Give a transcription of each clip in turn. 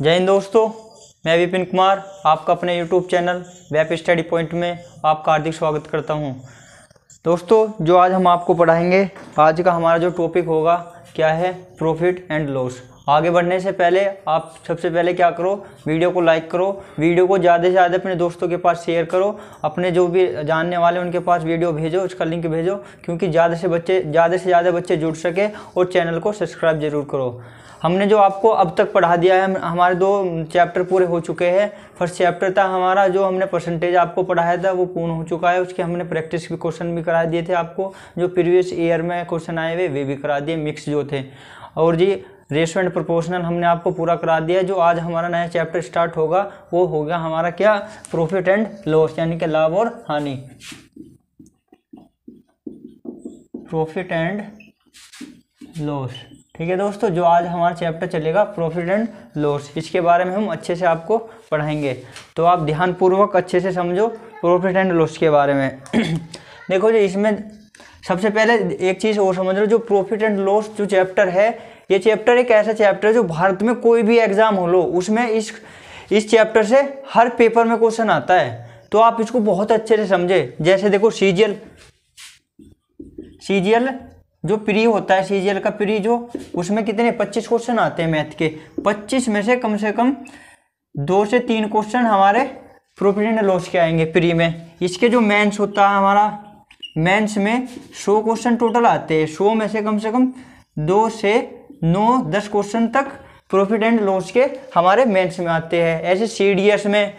जय हिंद दोस्तों मैं विपिन कुमार आपका अपने YouTube channel web study point में आपका हार्दिक स्वागत करता हूं दोस्तों जो आज हम आपको पढ़ाएंगे आज का हमारा जो टॉपिक होगा क्या है प्रॉफिट एंड लॉस आगे बढ़ने से पहले आप सबसे पहले क्या करो वीडियो को लाइक करो वीडियो को ज़्यादा से ज़्यादा अपने दोस्तों के पास शेयर करो अपने जो भी जानने वाले उनके पास वीडियो भेजो उसका लिंक भेजो क्योंकि ज़्यादा से बच्चे ज़्यादा से ज़्यादा बच्चे जुड़ सके और चैनल को सब्सक्राइब ज़रूर करो हमने जो आपको अब तक पढ़ा दिया है हमारे दो चैप्टर पूरे हो चुके हैं फर्स्ट चैप्टर था हमारा जो हमने परसेंटेज आपको पढ़ाया था वो पूर्ण हो चुका है उसके हमने प्रैक्टिस के क्वेश्चन भी करा दिए थे आपको जो प्रीवियस ईयर में क्वेश्चन आए हुए वे भी करा दिए मिक्स जो थे और जी रेशो एंड प्रोपोर्शनल हमने आपको पूरा करा दिया जो आज हमारा नया चैप्टर स्टार्ट होगा वो होगा हमारा क्या प्रॉफिट एंड लॉस यानी कि लाभ और हानि प्रॉफिट एंड लॉस ठीक है दोस्तों जो आज हमारा चैप्टर चलेगा प्रॉफिट एंड लॉस इसके बारे में हम अच्छे से आपको पढ़ाएंगे तो आप ध्यानपूर्वक अच्छे से समझो प्रॉफिट एंड लॉस के बारे में देखो जी इसमें सबसे पहले एक चीज़ और समझ लो जो प्रॉफिट एंड लॉस जो चैप्टर है ये चैप्टर एक ऐसा चैप्टर है जो भारत में कोई भी एग्ज़ाम हो लो उसमें इस इस चैप्टर से हर पेपर में क्वेश्चन आता है तो आप इसको बहुत अच्छे से समझे जैसे देखो सीजीएल सीजीएल जो प्री होता है सीजीएल का प्री जो उसमें कितने पच्चीस क्वेश्चन आते हैं मैथ के पच्चीस में से कम से कम दो से तीन क्वेश्चन हमारे प्रॉफिट एंड लॉस के आएंगे प्री में इसके जो मेंस होता है हमारा मेंस में सौ क्वेश्चन टोटल आते हैं सौ में से कम से कम दो से नौ दस क्वेश्चन तक प्रॉफिट एंड लॉस के हमारे मेंस में आते हैं ऐसे सी में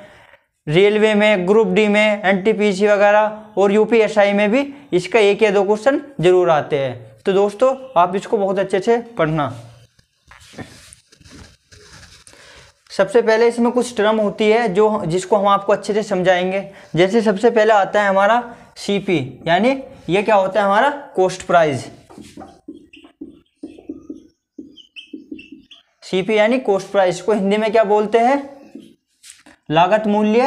रेलवे में ग्रुप डी में एन वगैरह और यू में भी इसका एक या दो क्वेश्चन जरूर आते हैं तो दोस्तों आप इसको बहुत अच्छे से पढ़ना सबसे पहले इसमें कुछ टर्म होती है जो जिसको हम आपको अच्छे से समझाएंगे जैसे सबसे पहले आता है हमारा सीपी यानी ये क्या होता है हमारा कोस्ट प्राइज़ सीपी यानी कोस्ट प्राइस को हिंदी में क्या बोलते हैं लागत मूल्य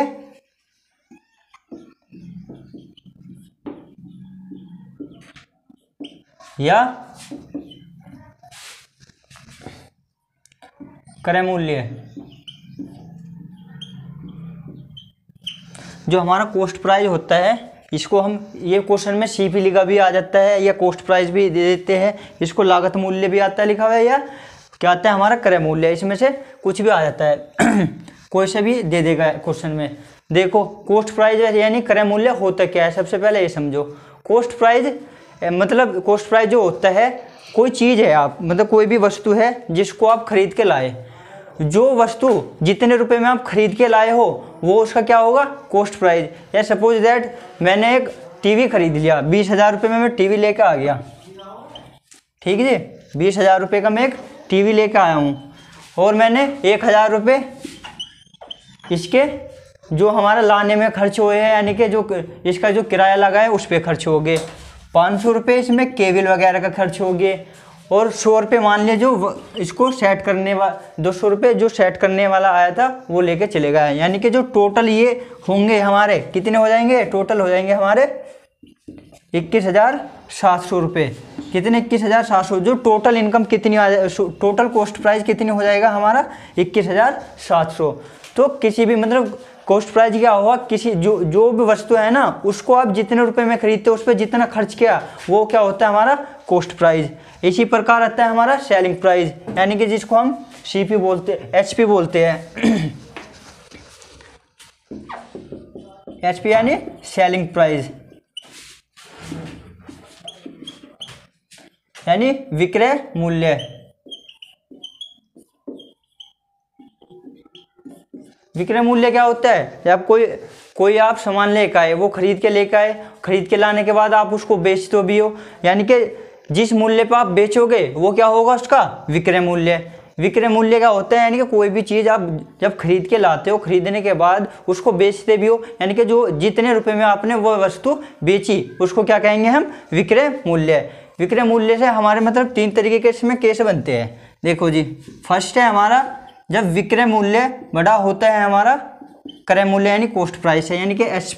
या क्रय मूल्य जो हमारा कोस्ट प्राइस होता है इसको हम ये क्वेश्चन में सीपी लिखा भी आ जाता है या कोस्ट प्राइस भी दे देते हैं इसको लागत मूल्य भी आता है लिखा हुआ है या क्या आता है हमारा क्रय मूल्य इसमें से कुछ भी आ जाता है कोई से भी दे देगा क्वेश्चन में देखो कोस्ट प्राइज यानी क्रय मूल्य होता क्या है सबसे पहले ये समझो कोस्ट प्राइज मतलब कोस्ट प्राइज जो होता है कोई चीज़ है आप मतलब कोई भी वस्तु है जिसको आप खरीद के लाए जो वस्तु जितने रुपए में आप खरीद के लाए हो वो उसका क्या होगा कोस्ट प्राइज या सपोज दैट मैंने एक टीवी खरीद लिया बीस हज़ार रुपये में मैं टीवी लेके आ गया ठीक है जी बीस हज़ार रुपये का मैं एक टीवी लेके आया हूँ और मैंने एक हज़ार रुपये इसके जो हमारा लाने में खर्च हुए हैं यानी कि जो इसका जो किराया लगा है उस पर खर्च हो गए पाँच सौ रुपये इसमें केबल वगैरह का खर्च हो गए और सौ रुपये मान लिया जो इसको सेट करने वाला दो सौ रुपये जो सेट करने वाला आया था वो लेके चले गए यानी कि जो टोटल ये होंगे हमारे कितने हो जाएंगे टोटल हो जाएंगे हमारे इक्कीस हज़ार सात सौ रुपये कितने इक्कीस हज़ार सात सौ जो टोटल इनकम कितनी आ जाए टोटल कॉस्ट प्राइस कितनी हो जाएगा हमारा इक्कीस हज़ार सात सौ तो किसी भी मतलब कॉस्ट प्राइस क्या हुआ किसी जो जो भी वस्तु है ना उसको आप जितने रुपए में खरीदते हो उस पर जितना खर्च किया वो क्या होता है हमारा कॉस्ट प्राइस इसी प्रकार आता है हमारा सेलिंग प्राइस यानी कि जिसको हम सी पी बोलते एच पी बोलते हैं एच पी यानी सेलिंग प्राइस यानी विक्रय मूल्य विक्रय मूल्य क्या होता है जब कोई कोई आप सामान लेकर आए वो खरीद के लेकर आए खरीद के लाने के बाद आप उसको बेच तो भी हो यानी कि जिस मूल्य पर आप बेचोगे वो क्या होगा उसका विक्रय मूल्य विक्रय मूल्य क्या होता है यानी कि कोई भी चीज़ आप जब खरीद के लाते हो खरीदने के बाद उसको बेचते भी हो यानी कि जो जितने रुपए में आपने वो वस्तु बेची उसको क्या कहेंगे हम विक्रय मूल्य विक्रय मूल्य से हमारे मतलब तीन तरीके के इसमें केस बनते हैं देखो जी फर्स्ट है हमारा जब विक्रय मूल्य बड़ा होता है हमारा क्रय मूल्य यानी कोस्ट प्राइस है यानी कि एस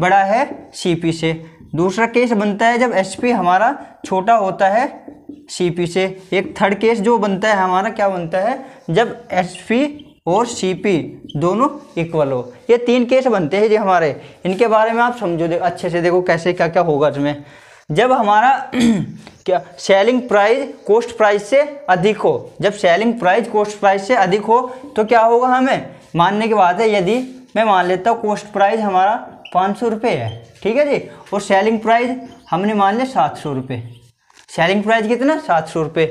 बड़ा है सी से दूसरा केस बनता है जब एस हमारा छोटा होता है सी से एक थर्ड केस जो बनता है हमारा क्या बनता है जब एस और सी दोनों इक्वल हो ये तीन केस बनते हैं जी हमारे इनके बारे में आप समझो अच्छे से देखो कैसे क्या क्या होगा इसमें जब हमारा क्या सेलिंग प्राइस कोस्ट प्राइस से अधिक हो जब सेलिंग प्राइस कोस्ट प्राइस से अधिक हो तो क्या होगा हमें मानने की बात है यदि मैं मान लेता हूँ कोस्ट प्राइस हमारा पाँच सौ रुपये है ठीक है जी और सेलिंग प्राइस हमने मान लिया सात सौ रुपये सेलिंग प्राइस कितना सात सौ रुपये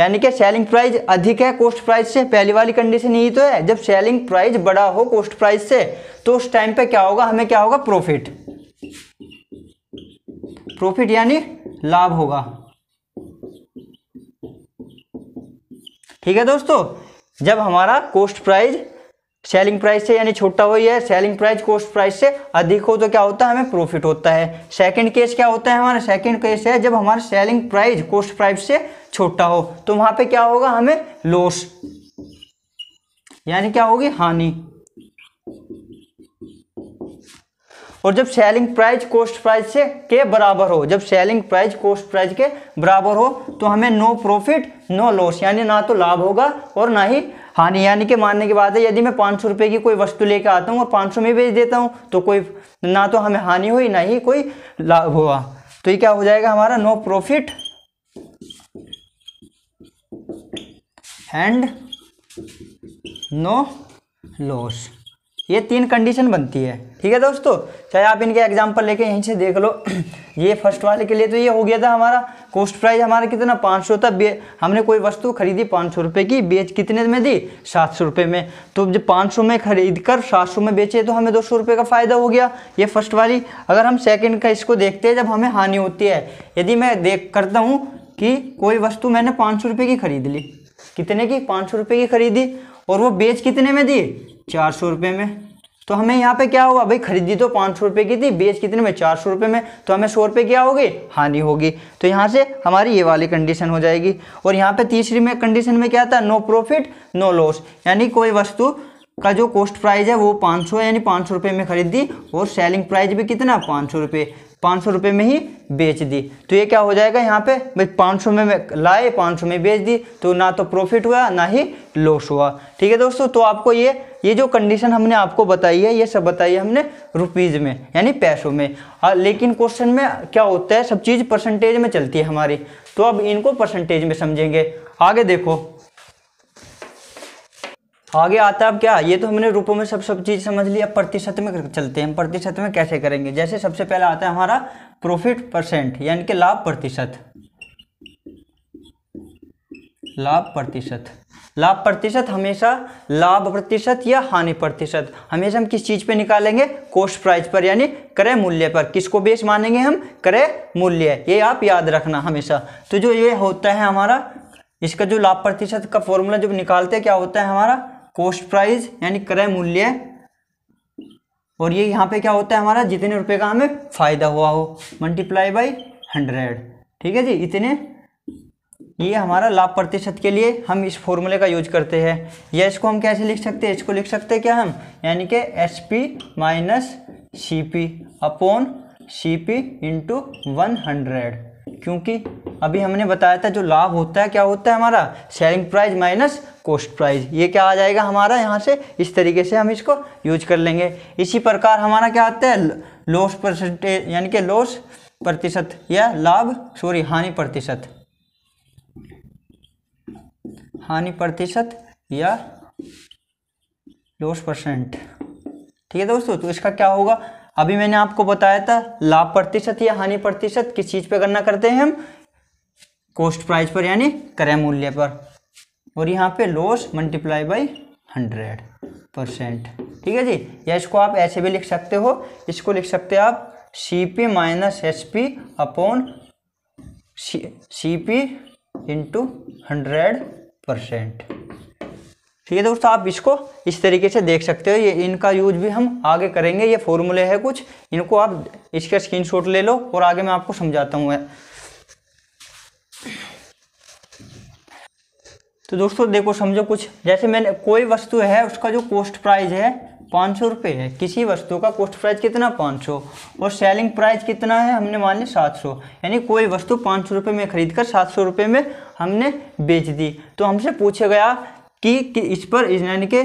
यानी कि सेलिंग प्राइस अधिक है कोस्ट प्राइस से पहली वाली कंडीशन यही तो है जब सेलिंग प्राइस बड़ा हो कोस्ट प्राइस से तो उस टाइम पे क्या होगा हमें क्या होगा प्रॉफिट प्रॉफिट यानी लाभ होगा ठीक है दोस्तों जब हमारा कोस्ट प्राइस सेलिंग प्राइस से यानी छोटा हो है सेलिंग प्राइस कोस्ट प्राइस से अधिक हो तो क्या होता है हमें प्रॉफिट होता है सेकंड केस क्या होता है हमारा सेकंड केस है जब हमारा सेलिंग प्राइस कोस्ट प्राइस से छोटा हो तो वहां पे क्या होगा हमें लॉस यानी क्या होगी हानि और जब सेलिंग प्राइस कोस्ट प्राइस से के बराबर हो जब सेलिंग प्राइस कोस्ट प्राइस के बराबर हो तो हमें नो प्रॉफिट नो लॉस यानी ना तो लाभ होगा और ना ही हानि यानी कि मानने की बात है यदि मैं पाँच सौ की कोई वस्तु लेकर आता हूँ और पाँच सौ में बेच देता हूँ तो कोई ना तो हमें हानि हुई ना ही कोई लाभ हुआ तो ये क्या हो जाएगा हमारा no profit and no loss ये तीन कंडीशन बनती है ठीक है दोस्तों चाहे आप इनके एग्जाम्पल लेके यहीं से देख लो ये फर्स्ट वाले के लिए तो ये हो गया था हमारा कॉस्ट प्राइस हमारा कितना पाँच सौ था हमने कोई वस्तु खरीदी पाँच सौ रुपये की बेच कितने में दी सात सौ रुपये में तो जब पाँच सौ में खरीद कर सात सौ में बेचे तो हमें दो सौ रुपये का फ़ायदा हो गया ये फर्स्ट वाली अगर हम सेकेंड का इसको देखते हैं जब हमें हानि होती है यदि मैं देख करता हूँ कि कोई वस्तु मैंने पाँच सौ रुपये की खरीद ली कितने की पाँच सौ रुपये की खरीदी और वो बेच कितने में दी चार सौ रुपये में तो हमें यहाँ पे क्या हुआ भाई खरीदी तो पाँच सौ रुपये की थी बेच कितने में चार सौ रुपये में तो हमें सौ रुपये क्या होगी हानि होगी तो यहाँ से हमारी ये वाली कंडीशन हो जाएगी और यहाँ पे तीसरी में कंडीशन में क्या था नो प्रॉफिट नो लॉस यानी कोई वस्तु का जो कॉस्ट प्राइस है वो पाँच सौ यानी पाँच सौ रुपये में खरीद दी और सेलिंग प्राइस भी कितना पाँच सौ रुपये पाँच सौ रुपये में ही बेच दी तो ये क्या हो जाएगा यहाँ पे भाई पाँच सौ में लाए पाँच सौ में बेच दी तो ना तो प्रॉफिट हुआ ना ही लॉस हुआ ठीक है दोस्तों तो आपको ये ये जो कंडीशन हमने आपको बताई है ये सब बताई है हमने रुपीज़ में यानी पैसों में आ, लेकिन क्वेश्चन में क्या होता है सब चीज़ परसेंटेज में चलती है हमारी तो अब इनको परसेंटेज में समझेंगे आगे देखो आगे आता है अब क्या ये तो हमने रूपों में सब सब चीज़ समझ लिया अब प्रतिशत में चलते हैं प्रतिशत में कैसे करेंगे जैसे सबसे पहला आता है हमारा प्रॉफिट परसेंट यानी कि लाभ प्रतिशत लाभ प्रतिशत लाभ प्रतिशत हमेशा लाभ प्रतिशत या हानि प्रतिशत हमेशा हम किस चीज़ पे निकालेंगे कोस्ट प्राइस पर यानी क्रय मूल्य पर किसको बेस मानेंगे हम क्रय मूल्य ये आप याद रखना हमेशा तो जो ये होता है हमारा इसका जो लाभ प्रतिशत का फॉर्मूला जब निकालते हैं क्या होता है हमारा कोस्ट प्राइस यानी क्रय मूल्य और ये यहाँ पे क्या होता है हमारा जितने रुपए का हमें फ़ायदा हुआ हो मल्टीप्लाई बाई हंड्रेड ठीक है जी इतने ये हमारा लाभ प्रतिशत के लिए हम इस फॉर्मूले का यूज करते हैं या इसको हम कैसे लिख सकते हैं इसको लिख सकते हैं क्या हम यानी कि H P minus C P upon C P into one hundred क्योंकि अभी हमने बताया था जो लाभ होता है क्या होता है हमारा sharing price minus cost price ये क्या आ जाएगा हमारा यहाँ से इस तरीके से हम इसको यूज कर लेंगे इसी प्रकार हमारा क्या आता है लॉस परसेंटेज यानी कि लॉस प्रतिशत या लाभ सॉरी हानि प्रतिशत हानि प्रतिशत या लॉस परसेंट ठीक है दोस्तों तो इसका क्या होगा अभी मैंने आपको बताया था लाभ प्रतिशत या हानि प्रतिशत किस चीज़ पे गणना करते हैं हम कोस्ट प्राइस पर यानी क्रय मूल्य पर और यहाँ पे loss multiply by hundred percent ठीक है जी या इसको आप ऐसे भी लिख सकते हो इसको लिख सकते हो आप C P minus S P upon C C P into hundred percent ठीक है दोस्तों आप इसको इस तरीके से देख सकते हो ये इनका यूज भी हम आगे करेंगे ये फॉर्मूले है कुछ इनको आप इसका स्क्रीनशॉट ले लो और आगे मैं आपको समझाता हूँ तो दोस्तों देखो समझो कुछ जैसे मैंने कोई वस्तु है उसका जो कॉस्ट प्राइस है पाँच सौ रुपये है किसी वस्तु का कॉस्ट प्राइस कितना पाँच सौ और सेलिंग प्राइस कितना है हमने मान ली सात सौ यानी कोई वस्तु पाँच सौ रुपये में खरीद कर सात सौ रुपये में हमने बेच दी तो हमसे पूछा गया कि, कि इस पर यानी कि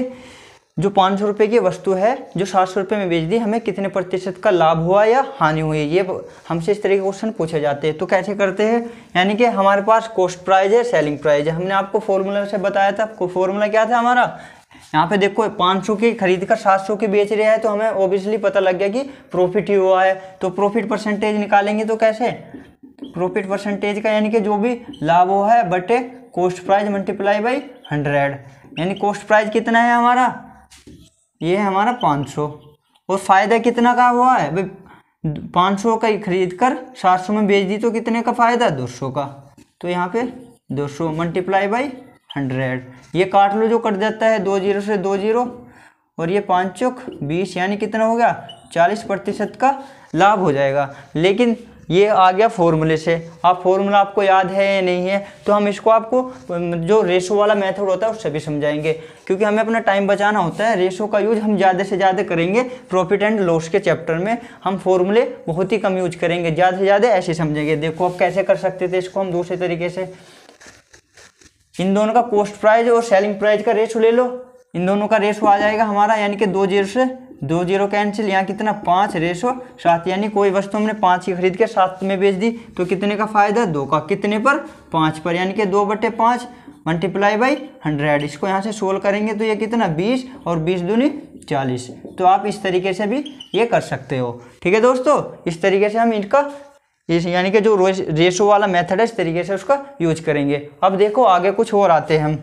जो पाँच सौ रुपये की वस्तु है जो सात सौ रुपये में बेच दी हमें कितने प्रतिशत का लाभ हुआ या हानि हुई ये हमसे इस तरह के क्वेश्चन पूछे जाते हैं तो कैसे करते हैं यानी कि हमारे पास कॉस्ट प्राइज है सेलिंग प्राइज है हमने आपको फॉर्मूला से बताया था आपको फॉर्मूला क्या था हमारा यहाँ पे देखो पाँच सौ की खरीद कर सात सौ की बेच रहा है तो हमें ऑब्वियसली पता लग गया कि प्रॉफिट ही हुआ है तो प्रॉफिट परसेंटेज निकालेंगे तो कैसे प्रॉफिट परसेंटेज का यानी कि जो भी लाभ हुआ है बटे cost price multiply by hundred यानी कोस्ट प्राइज कितना है हमारा ये है हमारा पाँच सौ और फ़ायदा कितना का हुआ है भाई पाँच सौ का ही खरीद कर सात सौ में बेच दी तो कितने का फ़ायदा दो सौ का तो यहाँ पे दो सौ मल्टीप्लाई बाई हंड्रेड ये काट लो जो कट जाता है दो जीरो से दो जीरो और ये पाँच चौक बीस यानी कितना हो गया चालीस प्रतिशत का लाभ हो जाएगा लेकिन ये आ गया फॉर्मूले से आप फॉर्मूला आपको याद है या नहीं है तो हम इसको आपको जो रेशो वाला मेथड होता है उससे भी समझाएंगे क्योंकि हमें अपना टाइम बचाना होता है रेशो का यूज हम ज़्यादा से ज़्यादा करेंगे प्रॉफिट एंड लॉस के चैप्टर में हम फॉर्मूले बहुत ही कम यूज करेंगे ज़्यादा से ज़्यादा ऐसे समझेंगे देखो आप कैसे कर सकते थे इसको हम दूसरे तरीके से इन दोनों का कोस्ट प्राइज और सेलिंग प्राइज का रेशो ले लो इन दोनों का रेशो आ जाएगा हमारा यानी कि दो जीरो से दो जीरो कैंसिल यहाँ कितना पाँच रेशो सात यानी कोई वस्तु हमने पाँच ही खरीद के सात में बेच दी तो कितने का फ़ायदा दो का कितने पर पाँच पर यानी कि दो बटे पाँच मल्टीप्लाई बाई हंड्रेड इसको यहाँ से सोल्व करेंगे तो ये कितना बीस और बीस दूनी चालीस तो आप इस तरीके से भी ये कर सकते हो ठीक है दोस्तों इस तरीके से हम इनका इस यानी कि जो रेशो वाला मेथड है इस तरीके से उसका यूज करेंगे अब देखो आगे कुछ और आते हैं हम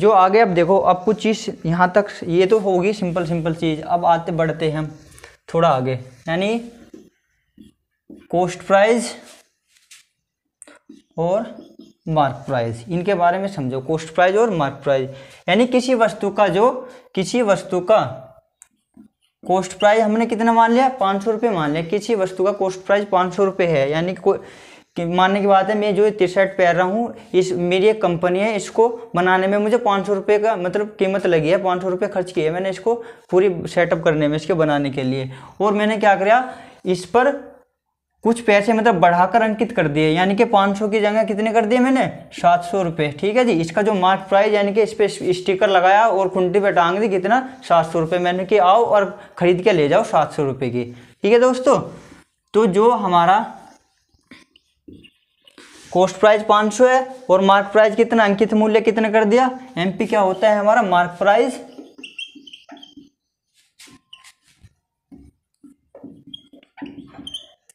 जो आगे अब देखो अब कुछ चीज़ यहाँ तक ये तो होगी सिंपल सिंपल चीज़ अब आते बढ़ते हैं हम थोड़ा आगे यानी कोस्ट प्राइस और मार्क प्राइस इनके बारे में समझो कोस्ट प्राइस और मार्क प्राइस यानी किसी वस्तु का जो किसी वस्तु का कोस्ट प्राइस हमने कितना मान लिया पाँच सौ रुपये मान लिया किसी वस्तु का कोस्ट प्राइस पाँच सौ रुपये है यानी कि मानने की बात है मैं जो टी शर्ट पहन रहा हूँ इस मेरी एक कंपनी है इसको बनाने में मुझे पाँच सौ रुपये का मतलब कीमत लगी है पाँच सौ रुपये खर्च किए मैंने इसको पूरी सेटअप करने में इसके बनाने के लिए और मैंने क्या कराया इस पर कुछ पैसे मतलब बढ़ाकर अंकित कर दिए यानी कि 500 की जगह कितने कर दिए मैंने सात सौ रुपये ठीक है जी इसका जो मार्क प्राइस यानी कि इस पर स्टिकर लगाया और खुंटी पे टांग दी कितना सात सौ रुपये मैंने कि आओ और ख़रीद के ले जाओ सात सौ रुपये की ठीक है दोस्तों तो जो हमारा कॉस्ट प्राइस 500 है और मार्क प्राइस कितना अंकित मूल्य कितना कर दिया एमपी क्या होता है हमारा मार्क प्राइस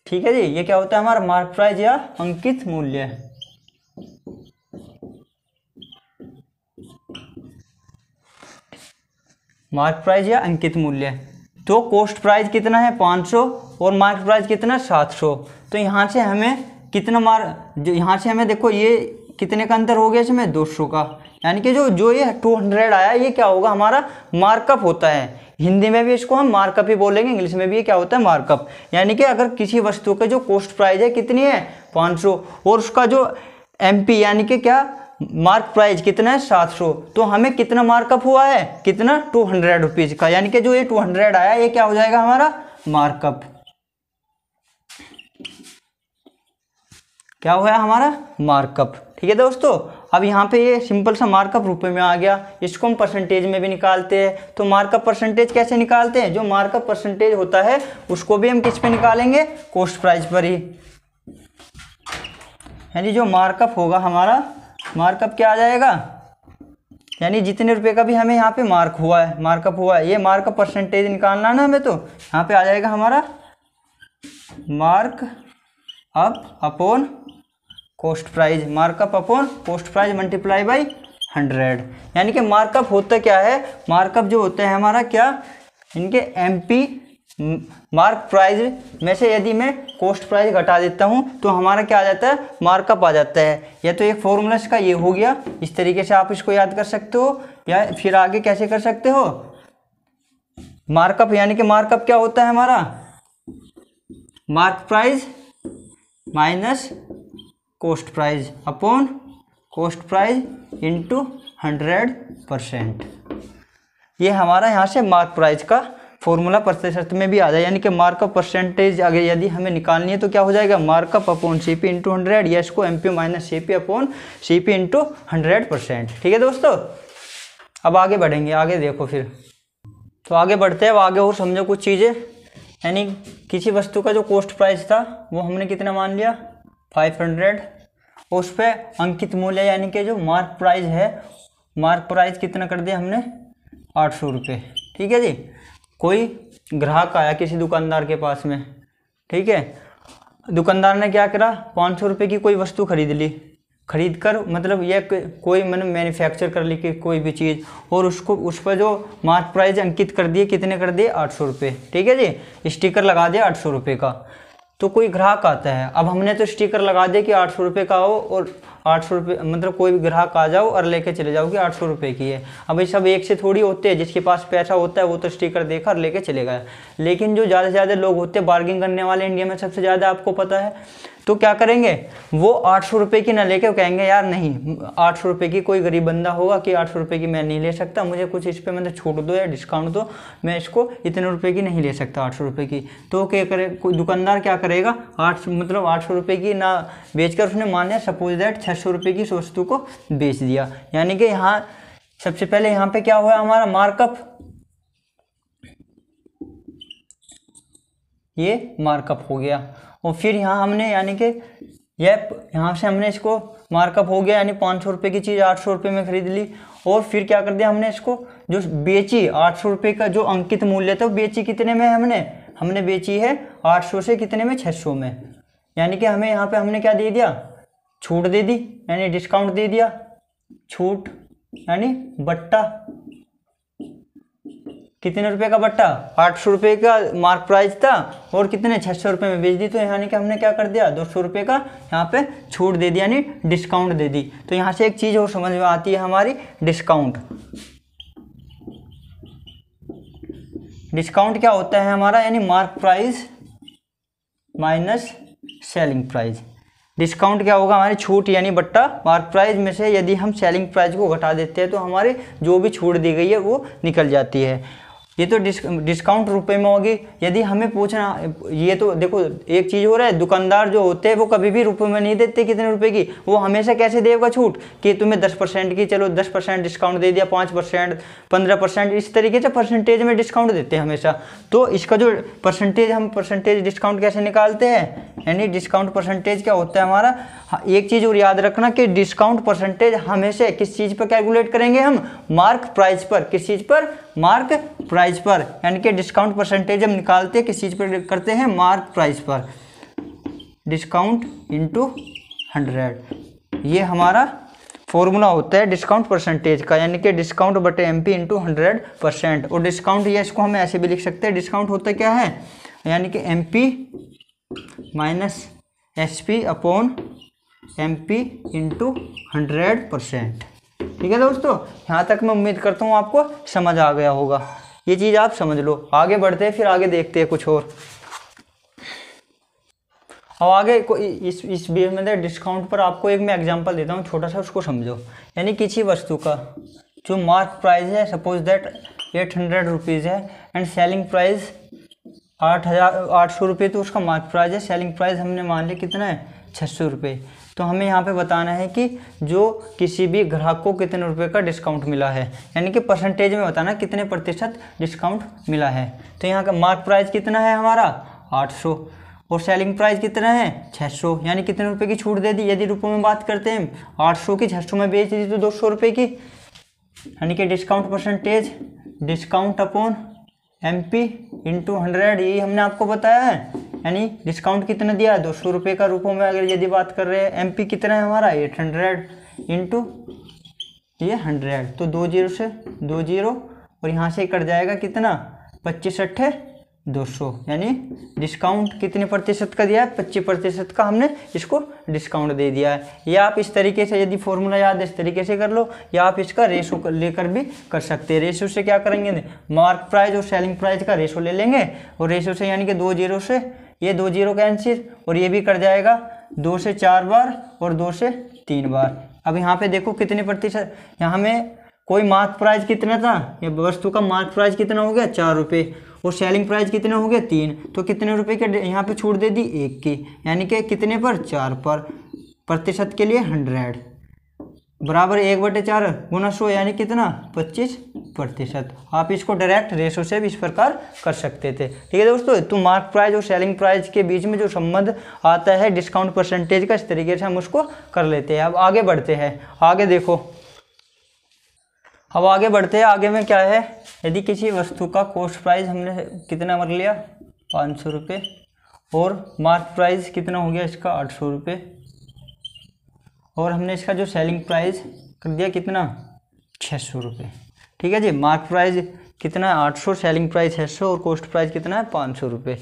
ठीक है जी ये क्या होता है हमारा मार्क प्राइस या अंकित मूल्य मार्क प्राइस या अंकित मूल्य तो कॉस्ट प्राइस कितना है 500 और मार्क प्राइस कितना 700 तो यहाँ से हमें कितना मार जो यहाँ से हमें देखो ये कितने का अंतर हो गया इसमें दो सौ का यानी कि जो जो ये टू हंड्रेड आया ये क्या होगा हमारा मार्कअप होता है हिंदी में भी इसको हम मार्कअप ही बोलेंगे इंग्लिश में भी ये क्या होता है मार्कअप यानी कि अगर किसी वस्तु का जो कॉस्ट प्राइस है कितनी है पाँच सौ और उसका जो एम पी यानी कि क्या मार्क प्राइस कितना है सात सौ तो हमें कितना मार्कअप हुआ है कितना टू हंड्रेड रुपीज़ का यानी कि जो ये टू हंड्रेड आया ये क्या हो जाएगा हमारा मार्कअप क्या हुआ हमारा मार्कअप ठीक है दोस्तों अब यहाँ पे ये सिंपल सा मार्कअप रुपए में आ गया इसको हम परसेंटेज में भी निकालते हैं तो मार्कअप परसेंटेज कैसे निकालते हैं जो मार्कअप परसेंटेज होता है उसको भी हम किस पे निकालेंगे कोस्ट प्राइस पर ही यानी जो मार्कअप होगा हमारा मार्कअप क्या आ जाएगा यानी जितने रुपए का भी हमें यहाँ पे मार्क हुआ है मार्कअप हुआ है ये मार्कअप परसेंटेज निकालना है ना हमें तो यहाँ पे आ जाएगा हमारा mark up upon cost price markup upon cost price multiply by hundred यानी कि मार्कअप होता क्या है मार्कअप जो होता है हमारा क्या इनके एम मार्क प्राइज में से यदि मैं कॉस्ट प्राइज घटा देता हूँ तो हमारा क्या आ जाता है मार्कअप आ जाता है या तो एक फॉर्मूला इसका ये हो गया इस तरीके से आप इसको याद कर सकते हो या फिर आगे कैसे कर सकते हो मार्कअप यानी कि मार्कअप क्या होता है हमारा mark price minus cost price upon cost price into hundred percent ये हमारा यहाँ से मार्क प्राइज का फॉर्मूला प्रतिशत में भी आ जाए यानी कि मार्कअप परसेंटेज अगर यदि हमें निकालनी है तो क्या हो जाएगा markup upon C P into hundred या इसको M P minus C P upon C P into hundred percent ठीक है दोस्तों अब आगे बढ़ेंगे आगे देखो फिर तो आगे बढ़ते हैं अब आगे और समझो कुछ चीज़ें यानी किसी वस्तु का जो कॉस्ट प्राइस था वो हमने कितना मान लिया फाइव हंड्रेड उस पर अंकित मूल्य यानी कि जो मार्क प्राइस है मार्क प्राइस कितना कर दिया हमने आठ सौ रुपये ठीक है जी कोई ग्राहक आया किसी दुकानदार के पास में ठीक है दुकानदार ने क्या करा पाँच सौ रुपये की कोई वस्तु खरीद ली खरीद कर मतलब यह कोई मैंने मैन्युफैक्चर कर ली कि कोई भी चीज़ और उसको उस पर जो मार्क प्राइस अंकित कर दिए कितने कर दिए आठ सौ रुपये ठीक है जी स्टिकर लगा दिया आठ सौ रुपये का तो कोई ग्राहक आता है अब हमने तो स्टिकर लगा दिया कि आठ सौ रुपये का हो और आठ सौ रुपये मतलब कोई भी ग्राहक आ जाओ और लेके चले जाओगे आठ सौ रुपये की है अब ये सब एक से थोड़ी होते हैं जिसके पास पैसा होता है वो तो स्टिकर देखा और लेके चले गए लेकिन जो ज़्यादा से ज़्यादा लोग होते हैं बार्गिंग करने वाले इंडिया में सबसे ज़्यादा आपको पता है तो क्या करेंगे वो आठ सौ रुपये की ना लेके कहेंगे यार नहीं आठ सौ रुपये की कोई गरीब बंदा होगा कि आठ सौ रुपये की मैं नहीं ले सकता मुझे कुछ इस पर मतलब छूट दो या डिस्काउंट दो मैं इसको इतने रुपये की नहीं ले सकता आठ सौ रुपये की तो क्या करे कोई दुकानदार क्या करेगा आठ मतलब आठ सौ रुपये की ना बेचकर उसने मान लिया सपोज दैट छः छः सौ रुपये की इस वस्तु को बेच दिया यानी कि यहाँ सबसे पहले यहाँ पे क्या हुआ हमारा मार्कअप ये मार्कअप हो गया और फिर यहाँ हमने यानी कि यह यहाँ से हमने इसको मार्कअप हो गया यानी पाँच सौ रुपये की चीज़ आठ सौ रुपये में खरीद ली और फिर क्या कर दिया हमने इसको जो बेची आठ सौ रुपये का जो अंकित मूल्य था वो बेची कितने में हमने हमने बेची है आठ सौ से कितने में छः सौ में यानी कि हमें यहाँ पे हमने क्या दे दिया छूट दे दी यानी डिस्काउंट दे दिया छूट यानी बट्टा कितने रुपए का बट्टा आठ सौ रुपये का मार्क प्राइस था और कितने छः सौ रुपये में बेच दी तो यानी कि हमने क्या कर दिया दो सौ रुपये का यहाँ पे छूट दे दी यानी डिस्काउंट दे दी तो यहाँ से एक चीज़ और समझ में आती है हमारी डिस्काउंट डिस्काउंट क्या होता है हमारा यानी mark price minus selling price discount क्या होगा हमारी छूट यानी बट्टा मार्क प्राइस में से यदि हम सेलिंग प्राइस को घटा देते हैं तो हमारे जो भी छूट दी गई है वो निकल जाती है ये तो डिस्क डिस्काउंट रुपए में होगी यदि हमें पूछना ये तो देखो एक चीज़ हो रहा है दुकानदार जो होते हैं वो कभी भी रुपए में नहीं देते कितने रुपए की वो हमेशा कैसे देगा छूट कि तुम्हें दस परसेंट की चलो दस परसेंट डिस्काउंट दे दिया पाँच परसेंट पंद्रह परसेंट इस तरीके से परसेंटेज में डिस्काउंट देते हैं हमेशा तो इसका जो परसेंटेज हम परसेंटेज डिस्काउंट कैसे निकालते हैं यानी डिस्काउंट परसेंटेज क्या होता है हमारा हाँ, एक चीज़ और याद रखना कि डिस्काउंट परसेंटेज हमेशा किस चीज़ पर कैलकुलेट करेंगे हम मार्क प्राइस पर किस चीज़ पर मार्क प्राइस पर यानी कि डिस्काउंट परसेंटेज हम निकालते हैं किस चीज़ पर करते हैं मार्क प्राइस पर डिस्काउंट इंटू हंड्रेड ये हमारा फॉर्मूला होता है डिस्काउंट परसेंटेज का यानी कि डिस्काउंट बटे M P into hundred percent और डिस्काउंट या इसको हम ऐसे भी लिख सकते हैं डिस्काउंट होता क्या है यानी कि M P minus S P upon M P into hundred percent ठीक है दोस्तों यहाँ तक मैं उम्मीद करता हूँ आपको समझ आ गया होगा ये चीज़ आप समझ लो आगे बढ़ते हैं फिर आगे देखते हैं कुछ और अब आगे इस इस में डिस्काउंट पर आपको एक मैं एग्जांपल देता हूँ छोटा सा उसको समझो यानी किसी वस्तु का जो मार्क प्राइस है suppose that eight hundred rupees है एंड सेलिंग प्राइस आठ हज़ार आठ सौ रुपये तो उसका मार्क प्राइस है सेलिंग प्राइस हमने मान लिया कितना है छः सौ रुपये तो हमें यहाँ पे बताना है कि जो किसी भी ग्राहक को कितने रुपए का डिस्काउंट मिला है यानी कि परसेंटेज में बताना कितने प्रतिशत डिस्काउंट मिला है तो यहाँ का मार्क प्राइस कितना है हमारा आठ और सेलिंग प्राइस कितना है 600 यानी कितने रुपए की छूट दे दी यदि रुपये में बात करते हैं सौ की सौ में बेच दी तो दो सौ रुपये की यानी कि discount percentage discount upon M P into hundred यही हमने आपको बताया है यानी डिस्काउंट कितना दिया दो सौ रुपये का रूपों में अगर यदि बात कर रहे हैं एमपी कितना है हमारा एट हंड्रेड इंटू ये हंड्रेड तो दो जीरो से दो जीरो और यहाँ से कट जाएगा कितना पच्चीस अट्ठे दो सौ यानी डिस्काउंट कितने प्रतिशत का दिया है पच्चीस प्रतिशत का हमने इसको डिस्काउंट दे दिया है या आप इस तरीके से यदि फॉर्मूला याद है इस तरीके से कर लो या आप इसका रेशो लेकर भी कर सकते हैं रेशो से क्या करेंगे मार्क प्राइस और सेलिंग प्राइस का रेशो ले लेंगे और रेशो से यानी कि दो जीरो से ये दो जीरो कैंसिल और ये भी कट जाएगा दो से चार बार और दो से तीन बार अब यहाँ पे देखो कितने प्रतिशत यहाँ में कोई मार्क प्राइस कितना था ये वस्तु का मार्क प्राइस कितना हो गया चार रुपये और सेलिंग प्राइस कितना हो गया तीन तो कितने रुपए के यहाँ पे छूट दे दी एक की यानी कि कितने पर चार पर प्रतिशत के लिए हंड्रेड बराबर एक बटे चार गुना सौ यानी कितना पच्चीस प्रतिशत आप इसको डायरेक्ट रेशो से भी इस प्रकार कर सकते थे ठीक है दोस्तों तो मार्क प्राइस और सेलिंग प्राइस के बीच में जो संबंध आता है डिस्काउंट परसेंटेज का इस तरीके से हम उसको कर लेते हैं अब आगे बढ़ते हैं आगे देखो अब आगे बढ़ते हैं आगे में क्या है यदि किसी वस्तु का कॉस्ट प्राइस हमने कितना मर लिया पाँच सौ रुपये और मार्क प्राइज कितना हो गया इसका आठ सौ रुपये और हमने इसका जो सेलिंग प्राइस कर दिया कितना छः सौ रुपये ठीक है जी मार्क प्राइस कितना है आठ सौ सेलिंग प्राइस है सौ और कॉस्ट प्राइस कितना है पाँच सौ रुपये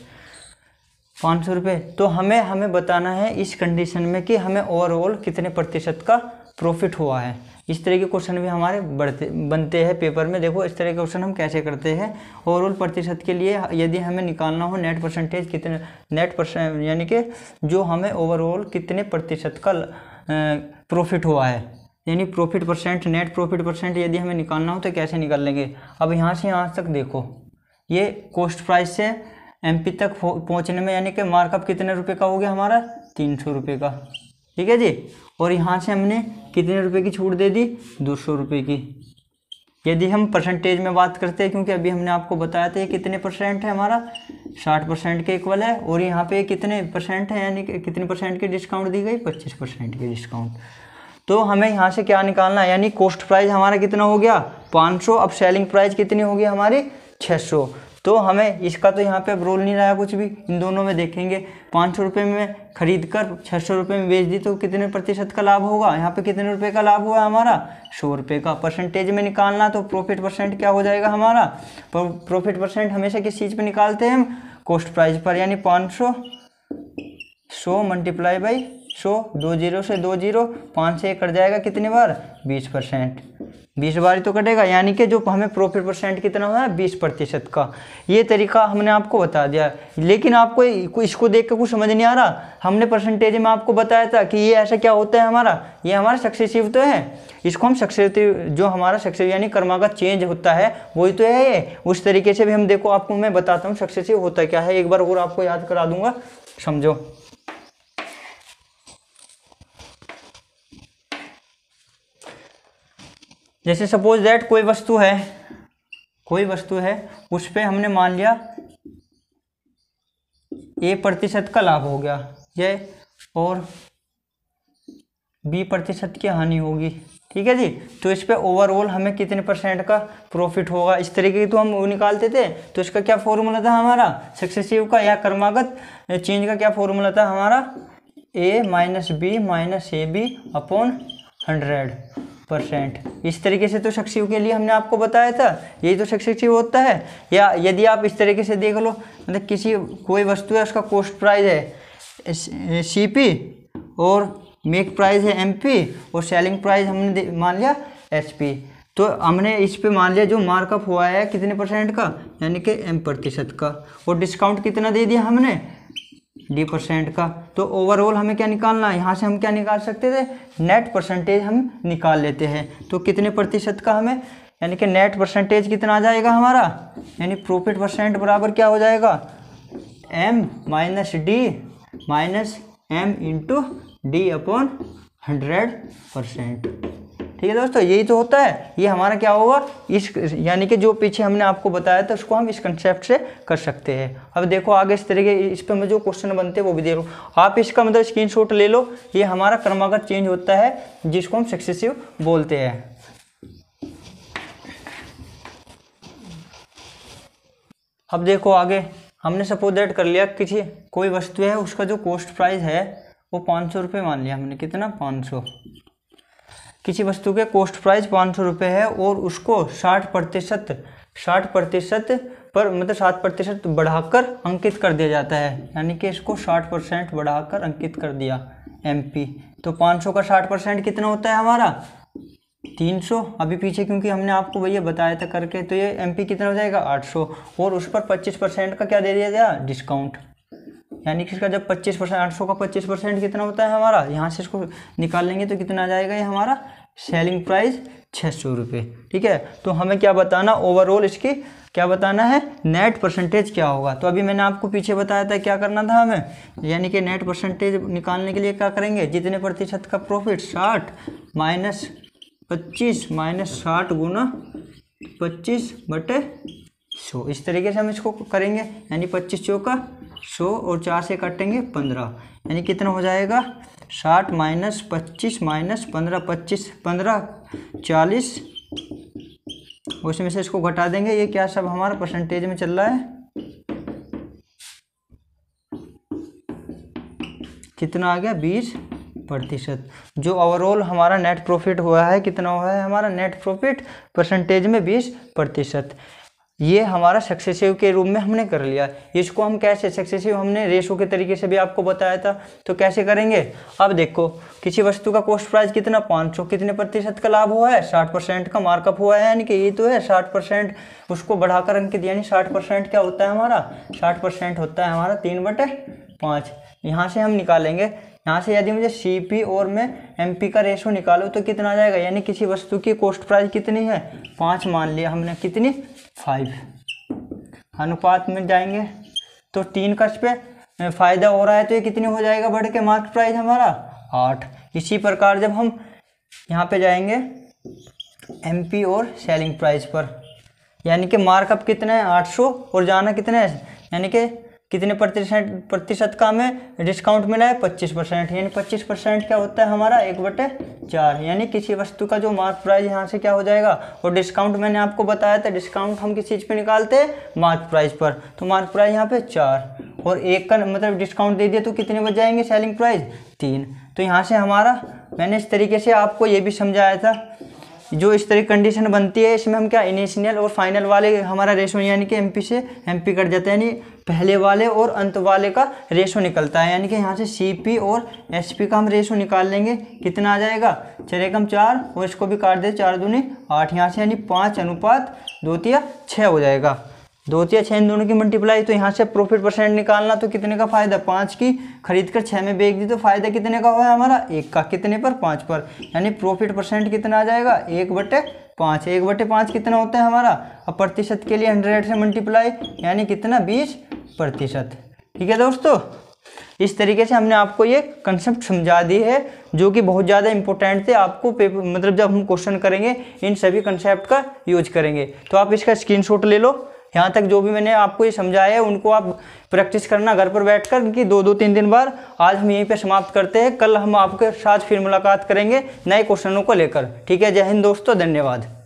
पाँच सौ रुपये तो हमें हमें बताना है इस कंडीशन में कि हमें ओवरऑल कितने प्रतिशत का प्रॉफिट हुआ है इस तरह के क्वेश्चन भी हमारे बढ़ते बनते हैं पेपर में देखो इस तरह के क्वेश्चन हम कैसे करते हैं ओवरऑल प्रतिशत के लिए यदि हमें निकालना हो नेट परसेंटेज कितने नेट परसेंट यानी कि जो हमें ओवरऑल कितने प्रतिशत का प्रॉफिट हुआ है यानी profit percent net profit percent यदि हमें निकालना हो तो कैसे निकाल लेंगे अब यहाँ से यहाँ तक देखो ये कॉस्ट प्राइस से एम तक पहुँचने में यानी कि मार्कअप कितने रुपये का हो गया हमारा तीन सौ रुपये का ठीक है जी और यहाँ से हमने कितने रुपए की छूट दे दी दो सौ रुपये की यदि हम परसेंटेज में बात करते हैं क्योंकि अभी हमने आपको बताया था ये कितने परसेंट है हमारा साठ परसेंट के इक्वल है और यहाँ पे कितने परसेंट है यानी कि कितने परसेंट की डिस्काउंट दी गई पच्चीस परसेंट की डिस्काउंट तो हमें यहाँ से क्या निकालना है यानी कॉस्ट प्राइस हमारा कितना हो गया 500 अब सेलिंग प्राइस कितनी होगी हमारी 600 तो हमें इसका तो यहाँ पे अब रोल नहीं रहा कुछ भी इन दोनों में देखेंगे पाँच सौ रुपये में खरीद कर छः सौ रुपये में बेच दी तो कितने प्रतिशत का लाभ होगा यहाँ पे कितने रुपए का लाभ हुआ हमारा सौ रुपये का परसेंटेज में निकालना तो प्रॉफिट परसेंट क्या हो जाएगा हमारा प्रॉफिट परसेंट हमेशा किस चीज़ पर निकालते हैं हम कॉस्ट प्राइज पर यानी पाँच सौ सौ मल्टीप्लाई बाई सो दो जीरो से दो जीरो पाँच से एक कट जाएगा कितने बार बीस परसेंट बीस बार ही तो कटेगा यानी कि जो हमें प्रॉफिट परसेंट कितना हुआ है बीस प्रतिशत का ये तरीका हमने आपको बता दिया लेकिन आपको इसको देख के कुछ समझ नहीं आ रहा हमने परसेंटेज में आपको बताया था कि ये ऐसा क्या होता है हमारा ये हमारा सक्सेसिव तो है इसको हम सक्सेसिव जो हमारा सक्सेसिव यानी कर्मा का चेंज होता है वही तो है ये उस तरीके से भी हम देखो आपको मैं बताता हूँ सक्सेसिव होता क्या है एक बार और आपको याद करा दूंगा समझो जैसे सपोज दैट कोई वस्तु है कोई वस्तु है उस पर हमने मान लिया ए प्रतिशत का लाभ हो गया ये और बी प्रतिशत की हानि होगी ठीक है जी तो इस पर ओवरऑल हमें कितने परसेंट का प्रॉफिट होगा इस तरीके की तो हम निकालते थे तो इसका क्या फॉर्मूला था हमारा सक्सेसिव का या कर्मागत चेंज का क्या फॉर्मूला था हमारा A minus B minus A B upon hundred percent इस तरीके से तो शख्सियों के लिए हमने आपको बताया था यही तो शक्सिव होता है या यदि आप इस तरीके से देख लो मतलब किसी कोई वस्तु है उसका कोस्ट प्राइस है सी पी और मेक प्राइस है एम पी और सेलिंग प्राइस हमने मान लिया एस पी तो हमने इस पे मान लिया जो मार्कअप हुआ है कितने परसेंट का यानी कि एम प्रतिशत का और डिस्काउंट कितना दे दिया हमने डी परसेंट का तो ओवरऑल हमें क्या निकालना है यहाँ से हम क्या निकाल सकते थे नेट परसेंटेज हम निकाल लेते हैं तो कितने प्रतिशत का हमें यानी कि नेट परसेंटेज कितना आ जाएगा हमारा यानी प्रॉफिट परसेंट बराबर क्या हो जाएगा M minus D minus M into D upon hundred percent ठीक है दोस्तों यही तो होता है ये हमारा क्या होगा इस यानी कि जो पीछे हमने आपको बताया था उसको हम इस कंसेप्ट से कर सकते हैं अब देखो आगे इस तरीके इस पर जो क्वेश्चन बनते हैं वो भी देखो आप इसका मतलब स्क्रीन ले लो ये हमारा क्रमागत चेंज होता है जिसको हम सक्सेसिव बोलते हैं अब देखो आगे हमने सपोज डेट कर लिया किसी कोई वस्तु है उसका जो कॉस्ट प्राइस है वो पाँच सौ रुपये मान लिया हमने कितना पाँच सौ किसी वस्तु के कॉस्ट प्राइस पाँच सौ रुपये है और उसको साठ प्रतिशत साठ प्रतिशत पर मतलब सात प्रतिशत बढ़ाकर अंकित कर दिया जाता है यानी कि इसको साठ परसेंट बढ़ाकर अंकित कर दिया एमपी तो पाँच सौ का साठ परसेंट कितना होता है हमारा तीन सौ अभी पीछे क्योंकि हमने आपको भैया बताया था करके तो ये एमपी कितना हो जाएगा आठ सौ और उस पर पच्चीस परसेंट का क्या दे दिया गया डिस्काउंट यानी कि इसका जब 25 परसेंट आठ का 25 परसेंट कितना होता है हमारा यहाँ से इसको निकाल लेंगे तो कितना आ जाएगा ये हमारा सेलिंग प्राइस छः सौ रुपये ठीक है तो हमें क्या बताना ओवरऑल इसकी क्या बताना है नेट परसेंटेज क्या होगा तो अभी मैंने आपको पीछे बताया था क्या करना था हमें यानी कि नेट परसेंटेज निकालने के लिए क्या करेंगे जितने प्रतिशत का प्रॉफिट साठ माइनस पच्चीस माइनस साठ गुना पच्चीस बटे सौ इस तरीके से हम इसको करेंगे यानी पच्चीस चौका सौ और चार से काटेंगे पंद्रह यानी कितना हो जाएगा साठ माइनस पच्चीस माइनस पंद्रह पच्चीस पंद्रह चालीस उसमें से इसको घटा देंगे ये क्या सब हमारा परसेंटेज में चल रहा है कितना आ गया बीस प्रतिशत जो ओवरऑल हमारा नेट प्रॉफिट हुआ है कितना हुआ है हमारा नेट प्रॉफिट परसेंटेज में बीस प्रतिशत ये हमारा सक्सेसिव के रूप में हमने कर लिया इसको हम कैसे सक्सेसिव हमने रेशो के तरीके से भी आपको बताया था तो कैसे करेंगे अब देखो किसी वस्तु का कॉस्ट प्राइस कितना पाँच सौ कितने प्रतिशत का लाभ हुआ है साठ परसेंट का मार्कअप हुआ है यानी कि ये तो है साठ परसेंट उसको बढ़ाकर अंक दिया यानी साठ परसेंट क्या होता है हमारा साठ परसेंट होता है हमारा तीन बटे पाँच यहाँ से हम निकालेंगे यहाँ से यदि मुझे सी पी और मैं एम पी का रेशो निकालो तो कितना आ जाएगा यानी किसी वस्तु की कॉस्ट प्राइस कितनी है पाँच मान लिया हमने कितनी फाइव अनुपात में जाएंगे तो तीन कर्ज पे फ़ायदा हो रहा है तो ये कितनी हो जाएगा बढ़ के मार्क प्राइस हमारा आठ इसी प्रकार जब हम यहाँ पे जाएंगे एमपी और सेलिंग प्राइस पर यानी कि मार्कअप कितना है आठ सौ और जाना कितना है यानी कि कितने प्रतिशत प्रतिशत का हमें डिस्काउंट मिला है पच्चीस परसेंट यानी पच्चीस परसेंट क्या होता है हमारा एक बटे चार यानी किसी वस्तु का जो मार्क प्राइस यहाँ से क्या हो जाएगा और डिस्काउंट मैंने आपको बताया था डिस्काउंट हम किस चीज़ पे निकालते हैं मार्क प्राइस पर तो मार्क प्राइस यहाँ पे चार और एक का मतलब डिस्काउंट दे दिया तो कितने बच जाएंगे सेलिंग प्राइस तीन तो यहाँ से हमारा मैंने इस तरीके से आपको ये भी समझाया था जो इस तरह कंडीशन बनती है इसमें हम क्या इनिशियल और फाइनल वाले हमारा रेशो यानी कि एमपी से एमपी कट जाते हैं यानी पहले वाले और अंत वाले का रेशो निकलता है यानी कि यहाँ से सी पी और एस पी का हम रेशो निकाल लेंगे कितना आ जाएगा चरे एकम चार और इसको भी काट दे चार दूनी आठ यहाँ से यानी पाँच अनुपात दो तिया छः हो जाएगा दो या छः इन दोनों की मल्टीप्लाई तो यहाँ से प्रॉफिट परसेंट निकालना तो कितने का फ़ायदा पाँच की खरीद कर छः में बेच दी तो फ़ायदा कितने का हो हमारा एक का कितने पर पाँच पर यानी प्रॉफिट परसेंट कितना आ जाएगा एक बटे पाँच एक बटे पाँच कितना होता है हमारा अब प्रतिशत के लिए हंड्रेड से मल्टीप्लाई यानी कितना बीस प्रतिशत ठीक है दोस्तों इस तरीके से हमने आपको ये कंसेप्ट समझा दी है जो कि बहुत ज़्यादा इंपॉर्टेंट थे आपको पेपर मतलब जब हम क्वेश्चन करेंगे इन सभी कंसेप्ट का यूज करेंगे तो आप इसका स्क्रीनशॉट ले लो यहाँ तक जो भी मैंने आपको ये समझाया है उनको आप प्रैक्टिस करना घर पर बैठ कर कि दो दो तीन दिन बार आज हम यहीं पर समाप्त करते हैं कल हम आपके साथ फिर मुलाकात करेंगे नए क्वेश्चनों को लेकर ठीक है जय हिंद दोस्तों धन्यवाद